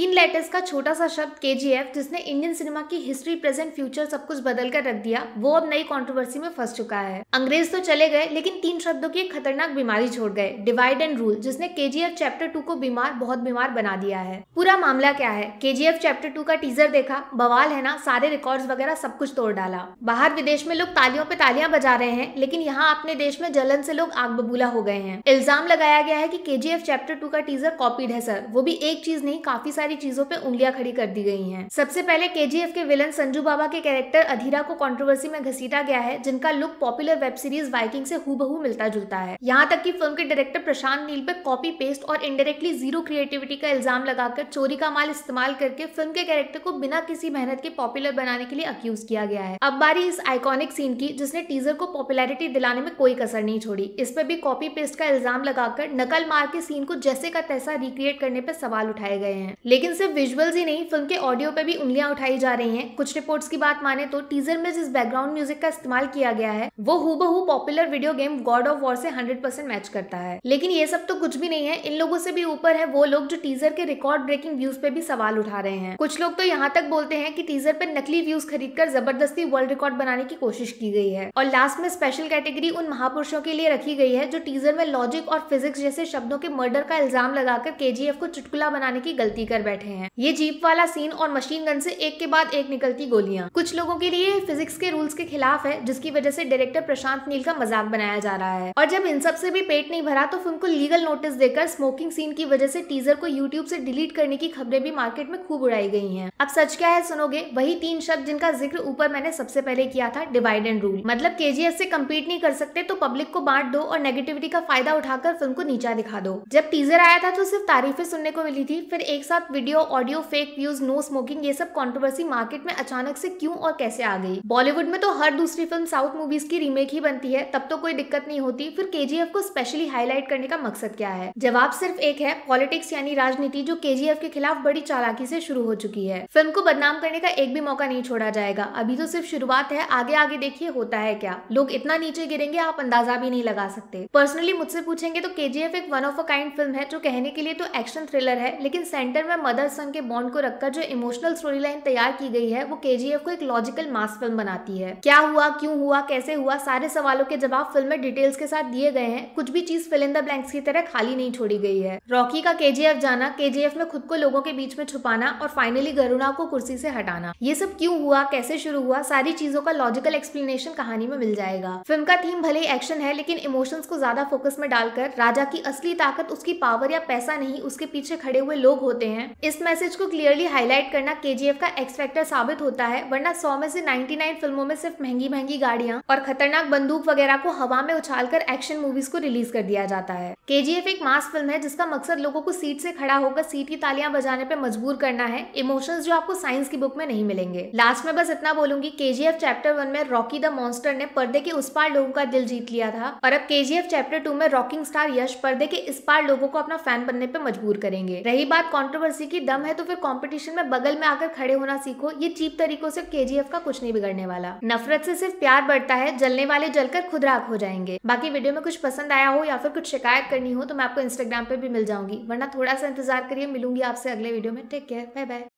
तीन लेटर्स का छोटा सा शब्द के जिसने इंडियन सिनेमा की हिस्ट्री प्रेजेंट फ्यूचर सब कुछ बदल कर रख दिया वो अब नई कॉन्ट्रोवर्सी में फंस चुका है अंग्रेज तो चले गए लेकिन तीन शब्दों की एक खतरनाक बीमारी छोड़ गए डिवाइड एंड रूल जिसने के चैप्टर टू को बीमार बहुत बीमार बना दिया है पूरा मामला क्या है के चैप्टर टू का टीजर देखा बवाल है ना सारे रिकॉर्ड वगैरह सब कुछ तोड़ डाला बाहर विदेश में लोग तालियों पे तालियां बजा रहे हैं लेकिन यहाँ अपने देश में जलन से लोग आग बबूला हो गए हैं इल्जाम लगाया गया है की के चैप्टर टू का टीजर कॉपीड है सर वो भी एक चीज नहीं काफी सारी सारी चीजों पे उंगलियां खड़ी कर दी गई हैं सबसे पहले केजीएफ के विलन संजू बाबा के कैरेक्टर अधीरा को कंट्रोवर्सी में घसीटा गया है जिनका look popular web series Viking से हु मिलता जुलता है यहाँ तक की फिल्म के डायरेक्टर प्रशांत नील पे कॉपी पेस्ट और इनडायरेक्टली जीरो क्रिएटिविटी का इल्जाम लगाकर चोरी का माल इस्तेमाल करके फिल्म के कैरेक्टर को बिना किसी मेहनत के पॉपुलर बनाने के लिए अक्यूज किया गया है अब बारी इस आइकॉनिक सीन की जिसने टीजर को पॉपुलैरिटी दिलाने में कोई कसर नहीं छोड़ी इस पर भी कॉपी पेस्ट का इल्जाम लगाकर नकल मार के सीन को जैसे का तैसा रिक्रिएट करने पर सवाल उठाए गए हैं लेकिन लेकिन सिर्फ विजुअल्स ही नहीं फिल्म के ऑडियो पर भी उंगलियां उठाई जा रही हैं कुछ रिपोर्ट्स की बात माने तो टीजर में जिस बैकग्राउंड म्यूजिक का इस्तेमाल किया गया है वो हूबहू popular video game God of War से 100% मैच करता है लेकिन ये सब तो कुछ भी नहीं है इन लोगों से भी ऊपर है वो लोग जो टीजर के रिकॉर्ड ब्रेकिंग व्यूज पे भी सवाल उठा रहे हैं कुछ लोग तो यहाँ तक बोलते हैं की टीजर पे नकली व्यूज खरीद कर जबरदस्ती वर्ल्ड रिकॉर्ड बनाने की कोशिश की गई है और लास्ट में स्पेशल कैटेगरी उन महापुरुषों के लिए रखी गई है जो टीजर में लॉजिक और फिजिक्स जैसे शब्दों के मर्डर का इल्जाम लगाकर के को चुटकुला बनाने की गलती कर बैठे हैं ये जीप वाला सीन और मशीन गन से एक के बाद एक निकलती गोलियां कुछ लोगों के लिए फिजिक्स के रूल्स के खिलाफ है जिसकी वजह से डायरेक्टर प्रशांत नील का मजाक बनाया जा रहा है और जब इन सब से भी पेट नहीं भरा तो फिल्म को लीगल नोटिस देकर स्मोकिंग सीन की वजह से टीजर को यूट्यूब से डिलीट करने की खबरें भी मार्केट में खूब उड़ाई गई है अब सच क्या है सुनोगे वही तीन शब्द जिनका जिक्र ऊपर मैंने सबसे पहले किया था डिवाइड एंड रूल मतलब के से कम्पीट नहीं कर सकते तो पब्लिक को बांट दो और नेगेटिविटी का फायदा उठाकर फिल्म को नीचा दिखा दो जब टीजर आया था तो सिर्फ तारीफें सुनने को मिली थी फिर एक साथ video audio fake views no smoking ये सब कॉन्ट्रोवर्सी मार्केट में अचानक से क्यों और कैसे आ गई बॉलीवुड में तो हर दूसरी फिल्म साउथ मूवीज की रीमेक ही बनती है तब तो कोई दिक्कत नहीं होती फिर के को स्पेशली हाईलाइट करने का मकसद क्या है जवाब सिर्फ एक है पॉलिटिक्स यानी राजनीति जो के के खिलाफ बड़ी चालाकी से शुरू हो चुकी है फिल्म को बदनाम करने का एक भी मौका नहीं छोड़ा जाएगा अभी तो सिर्फ शुरुआत है आगे आगे देखिए होता है क्या लोग इतना नीचे गिरेंगे आप अंदाजा भी नहीं लगा सकते पर्सनली मुझसे पूछेंगे तो एफ एक one of a kind film है जो कहने के लिए तो एक्शन थ्रिलर है लेकिन सेंटर में मदर सन के बॉन्ड को रखकर जो इमोशनल स्टोरी लाइन तैयार की गई है वो के को एक लॉजिकल मास फिल्म बनाती है क्या हुआ क्यों हुआ कैसे हुआ सारे सवालों के जवाब फिल्म में डिटेल्स के साथ दिए गए हैं कुछ भी चीज फिल इन द ब्लैंक्स की तरह खाली नहीं छोड़ी गई है रॉकी का के जाना के में खुद को लोगों के बीच में छुपाना और फाइनली गरुणा को कुर्सी से हटाना ये सब क्यों हुआ कैसे शुरू हुआ सारी चीजों का लॉजिकल एक्सप्लेनेशन कहानी में मिल जाएगा फिल्म का थीम भले एक्शन है लेकिन इमोशंस को ज्यादा फोकस में डालकर राजा की असली ताकत उसकी पावर या पैसा नहीं उसके पीछे खड़े हुए लोग होते हैं इस मैसेज को क्लियरली हाईलाइट करना एफ का एक्स फैक्टर साबित होता है वरना सौ में से 99 फिल्मों में सिर्फ महंगी महंगी गाड़ियां और खतरनाक बंदूक वगैरह को हवा में उछालकर एक्शन मूवीज को रिलीज कर दिया जाता है एफ एक मास फिल्म है जिसका मकसद लोगों को सीट से खड़ा होकर सीट की तालियां बजाने पर मजबूर करना है इमोशंस जो आपको साइंस की बुक में नहीं मिलेंगे लास्ट में बस इतना बोलूंगी एफ चैप्टर वन में रॉकी द मॉन्स्टर ने पर्दे के उस पार लोगों का दिल जीत लिया था और अब एफ चैप्टर टू में रॉकिंग स्टार यश पर्दे के इस पार लोगों को अपना फैन बनने पर मजबूर करेंगे रही बात कॉन्ट्रोवर्सी किसी की दम है तो फिर कॉम्पिटिशन में बगल में आकर खड़े होना सीखो ये चीप तरीकों से के का कुछ नहीं बिगड़ने वाला नफरत से सिर्फ प्यार बढ़ता है जलने वाले जलकर खुद राख हो जाएंगे बाकी वीडियो में कुछ पसंद आया हो या फिर कुछ शिकायत करनी हो तो मैं आपको इंस्टाग्राम पे भी मिल जाऊंगी वरना थोड़ा सा इंतजार करिए मिलूंगी आपसे अगले वीडियो में टेक केयर बाय बाय